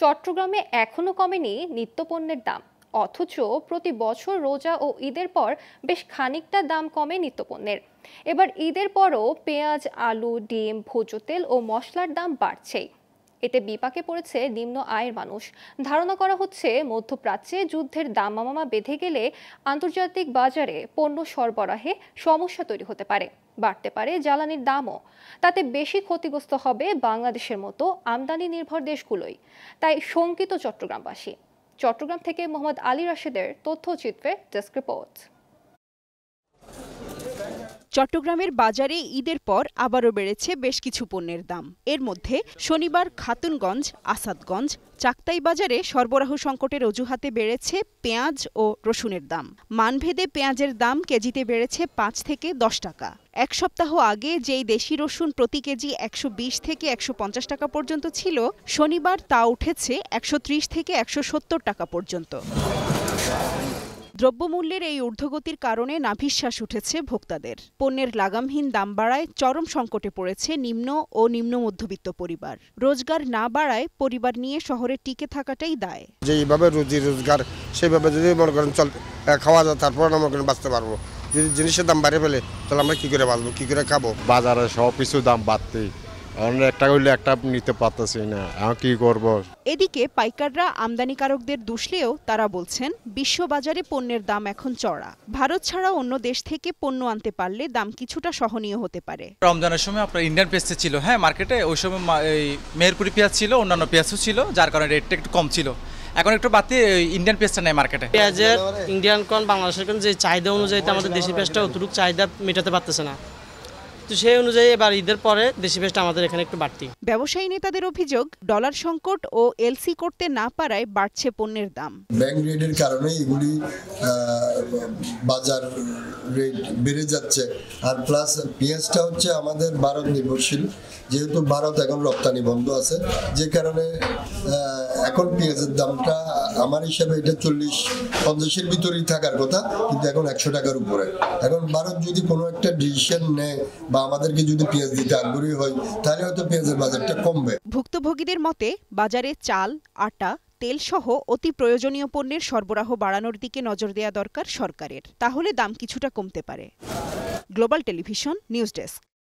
চট্টগ্রামে এখনও কমেনি নিত্যপণ্যের দাম অথচ প্রতি বছর রোজা ও ঈদের পর বেশ খানিকটা দাম কমে নিত্যপণ্যের এবার ঈদের পরও পেঁয়াজ আলু ডিম ভোজ্য তেল ও মশলার দাম বাড়ছেই এতে বিপাকে পড়েছে নিম্ন আয়ের মানুষ ধারণা করা হচ্ছে মধ্যপ্রাচ্যে যুদ্ধের দামামামা বেঁধে গেলে আন্তর্জাতিক বাজারে পণ্য সরবরাহে সমস্যা তৈরি হতে পারে বাড়তে পারে জ্বালানির দামও তাতে বেশি ক্ষতিগ্রস্ত হবে বাংলাদেশের মতো আমদানি নির্ভর দেশগুলোই তাই শঙ্কিত চট্টগ্রামবাসী চট্টগ্রাম থেকে মোহাম্মদ আলী রাশেদের তথ্যচিত্রে ডেস্ক রিপোর্ট চট্টগ্রামের বাজারে ঈদের পর আবারও বেড়েছে বেশ কিছু পণ্যের দাম এর মধ্যে শনিবার খাতুনগঞ্জ আসাদগঞ্জ চাকতাই বাজারে সরবরাহ সংকটের অজুহাতে বেড়েছে পেঁয়াজ ও রসুনের দাম মানভেদে পেঁয়াজের দাম কেজিতে বেড়েছে পাঁচ থেকে দশ টাকা এক সপ্তাহ আগে যেই দেশি রসুন প্রতি কেজি একশো বিশ থেকে একশো পঞ্চাশ টাকা পর্যন্ত ছিল শনিবার তা উঠেছে একশো ত্রিশ থেকে একশো টাকা পর্যন্ত দ্রব্যমূল্যের এই ঊর্ধ্বগতির কারণে নাভিশ্বাস উঠেছে ভোক্তাদের পণ্যের লাগামহীন দাম বাড়ায় চরম সংকটে পড়েছে নিম্ন ও নিম্ন মধ্যবিত্ত পরিবার রোজগার না বাড়ায় পরিবার নিয়ে শহরে টিকে থাকাটাই দায় যেভাবে রুজি রোজগার সেভাবে যদি মনে করেন চল খাওয়া যায় তারপর আমরা করেন বাঁচতে পারবো যদি জিনিসের দাম বাড়িয়ে ফেলে তাহলে আমরা কী করে বাঁচবো কী করে খাবো বাজারে সব কিছু দাম বাড়তেই আমরা একটা করলে একটা নিতে পারতেছি না আমি কি করব এদিকে পাইকাররা আমদানিকারকদের দুষলেও তারা বলছেন বিশ্ববাজারে পণ্যের দাম এখন চড়া ভারত ছাড়া অন্য দেশ থেকে পণ্য আনতে পারলে দাম কিছুটা সহনীয় হতে পারে রমজানের সময় আপনার ইন্ডিয়ান পেস্টে ছিল হ্যাঁ মার্কেটে ওই সময় এই মেহেরপুরি পেঁয়াজ ছিল অন্যান্য পেঁয়াজও ছিল যার কারণে রেটটা একটু কম ছিল এখন একটু বাতি ইন্ডিয়ান পেস্টটা নেয় মার্কেটে পেঁয়াজের ইন্ডিয়ান কোন বাংলাদেশের যে চাহিদা অনুযায়ী আমাদের দেশি পেঁয়াজটা অতটুকু চাহিদা মেটাতে পারতেছে না তো সেই অনুযায়ী এবার ঈদের পরে দেশি ভেস্ট আমাদের এখানে একটু বাড়তি ব্যবসায়ী নেতাদের অভিযোগ ডলার সংকট ও এলসি করতে না পারায় বাড়ছে পণ্যের দাম ব্যাংক রেটের কারণে এগুলি বাজার রেট বেড়ে যাচ্ছে আর প্লাস পেঁয়াজটা হচ্ছে আমাদের ভারত নির্ভরশীল যেহেতু ভারত এখন রপ্তানি বন্ধ আছে যে কারণে এখন পেঁয়াজের দামটা আমার হিসাবে এটা চল্লিশ পঞ্চাশের ভিতরেই থাকার কথা কিন্তু এখন একশো টাকার উপরে এখন ভারত যদি কোনো একটা ডিসিশন নেয় বা আমাদেরকে যদি পেঁয়াজ দিতে আগ্রহী হয় তাহলে হয়তো পেঁয়াজের বাজারটা কমবে ভুক্তভোগীদের মতে বাজারে চাল আটা তেল সহ অতি প্রয়োজনীয় পণ্যের সরবরাহ বাড়ানোর দিকে নজর দেওয়া দরকার সরকারের তাহলে দাম কিছুটা কমতে পারে গ্লোবাল টেলিভিশন নিউজ ডেস্ক